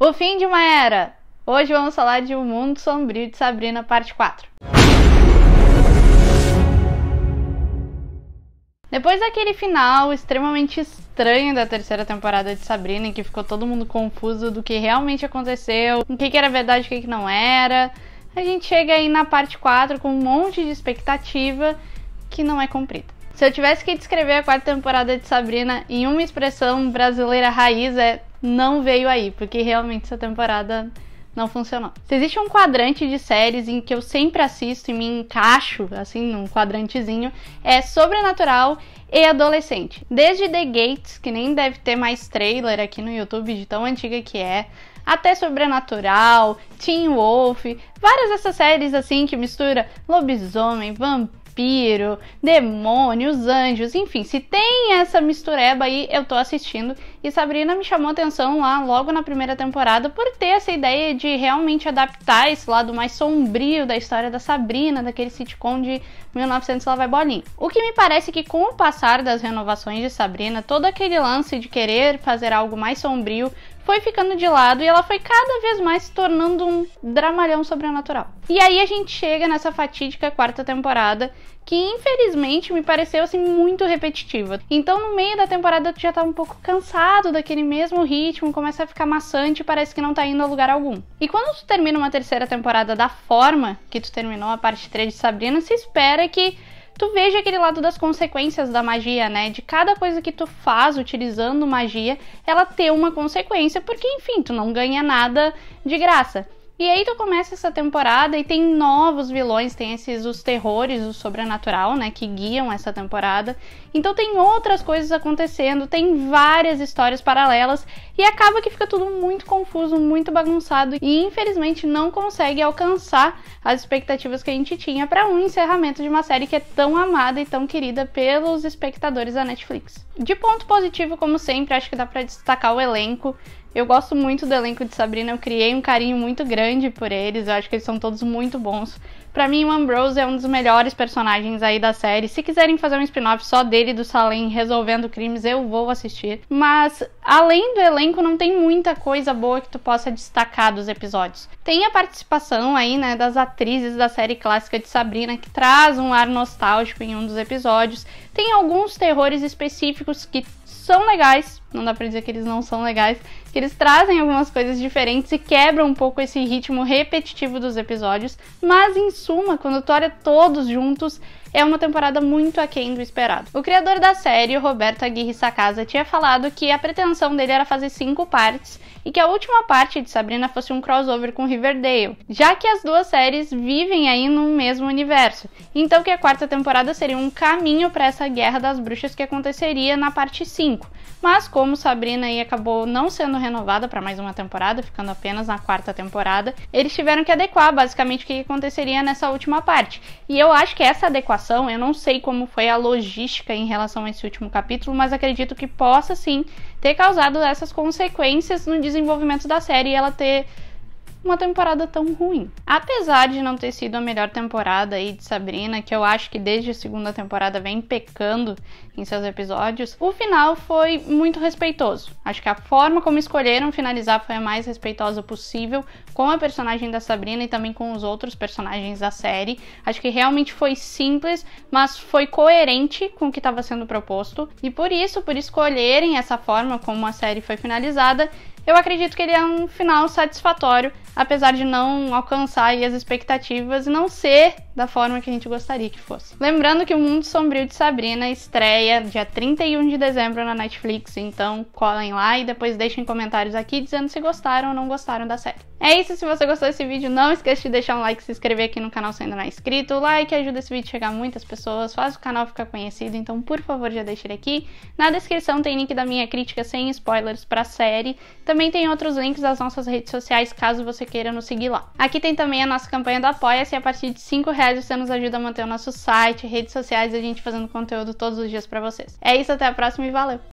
O fim de uma era. Hoje vamos falar de O Mundo Sombrio de Sabrina, parte 4. Depois daquele final extremamente estranho da terceira temporada de Sabrina, em que ficou todo mundo confuso do que realmente aconteceu, o que, era verdade e o que, que não era, a gente chega aí na parte 4 com um monte de expectativa que não é cumprida. Se eu tivesse que descrever a quarta temporada de Sabrina em uma expressão brasileira raiz, é não veio aí, porque realmente essa temporada não funcionou. Se existe um quadrante de séries em que eu sempre assisto e me encaixo, assim, num quadrantezinho, é Sobrenatural e Adolescente. Desde The Gates, que nem deve ter mais trailer aqui no YouTube de tão antiga que é, até Sobrenatural, Teen Wolf, várias dessas séries assim que mistura lobisomem, vampiro vampiro, demônios, anjos, enfim, se tem essa mistureba aí, eu tô assistindo. E Sabrina me chamou atenção lá logo na primeira temporada por ter essa ideia de realmente adaptar esse lado mais sombrio da história da Sabrina, daquele sitcom de 1900 lá vai bolinha. O que me parece que com o passar das renovações de Sabrina, todo aquele lance de querer fazer algo mais sombrio foi ficando de lado e ela foi cada vez mais se tornando um dramalhão sobrenatural. E aí a gente chega nessa fatídica quarta temporada, que infelizmente me pareceu assim muito repetitiva. Então no meio da temporada eu já tava um pouco cansado daquele mesmo ritmo, começa a ficar maçante, parece que não tá indo a lugar algum. E quando tu termina uma terceira temporada da forma que tu terminou a parte 3 de Sabrina, se espera que tu veja aquele lado das consequências da magia, né? De cada coisa que tu faz utilizando magia, ela ter uma consequência, porque enfim, tu não ganha nada de graça. E aí tu começa essa temporada e tem novos vilões, tem esses os terrores, o sobrenatural, né, que guiam essa temporada. Então tem outras coisas acontecendo, tem várias histórias paralelas e acaba que fica tudo muito confuso, muito bagunçado e infelizmente não consegue alcançar as expectativas que a gente tinha para um encerramento de uma série que é tão amada e tão querida pelos espectadores da Netflix. De ponto positivo, como sempre, acho que dá para destacar o elenco. Eu gosto muito do elenco de Sabrina, eu criei um carinho muito grande por eles, eu acho que eles são todos muito bons. Para mim, o Ambrose é um dos melhores personagens aí da série. Se quiserem fazer um spin-off só dele do Salem resolvendo crimes, eu vou assistir. Mas além do elenco, não tem muita coisa boa que tu possa destacar dos episódios. Tem a participação aí, né, das atrizes da série clássica de Sabrina, que traz um ar nostálgico em um dos episódios. Tem alguns terrores específicos que são legais, não dá pra dizer que eles não são legais, que eles trazem algumas coisas diferentes e quebram um pouco esse ritmo repetitivo dos episódios, mas em suma, quando torna é todos juntos, é uma temporada muito aquém do esperado. O criador da série, Roberto Aguirre Sacasa, tinha falado que a pretensão dele era fazer cinco partes e que a última parte de Sabrina fosse um crossover com Riverdale, já que as duas séries vivem aí no mesmo universo. Então que a quarta temporada seria um caminho para essa guerra das bruxas que aconteceria na parte 5. Mas como Sabrina aí acabou não sendo sendo renovada para mais uma temporada, ficando apenas na quarta temporada, eles tiveram que adequar basicamente o que aconteceria nessa última parte. E eu acho que essa adequação, eu não sei como foi a logística em relação a esse último capítulo, mas acredito que possa sim ter causado essas consequências no desenvolvimento da série e ela ter uma temporada tão ruim. Apesar de não ter sido a melhor temporada aí de Sabrina, que eu acho que desde a segunda temporada vem pecando em seus episódios, o final foi muito respeitoso. Acho que a forma como escolheram finalizar foi a mais respeitosa possível com a personagem da Sabrina e também com os outros personagens da série. Acho que realmente foi simples, mas foi coerente com o que estava sendo proposto. E por isso, por escolherem essa forma como a série foi finalizada, eu acredito que ele é um final satisfatório apesar de não alcançar as expectativas e não ser da forma que a gente gostaria que fosse. Lembrando que o Mundo Sombrio de Sabrina estreia dia 31 de dezembro na Netflix, então colhem lá e depois deixem comentários aqui dizendo se gostaram ou não gostaram da série. É isso, se você gostou desse vídeo, não esqueça de deixar um like, se inscrever aqui no canal se ainda não é inscrito, o like ajuda esse vídeo a chegar a muitas pessoas, faz o canal ficar conhecido, então por favor já deixe ele aqui. Na descrição tem link da minha crítica sem spoilers pra série, também tem outros links das nossas redes sociais caso você queira nos seguir lá. Aqui tem também a nossa campanha do Apoia-se. A partir de 5 reais você nos ajuda a manter o nosso site, redes sociais, a gente fazendo conteúdo todos os dias para vocês. É isso, até a próxima e valeu!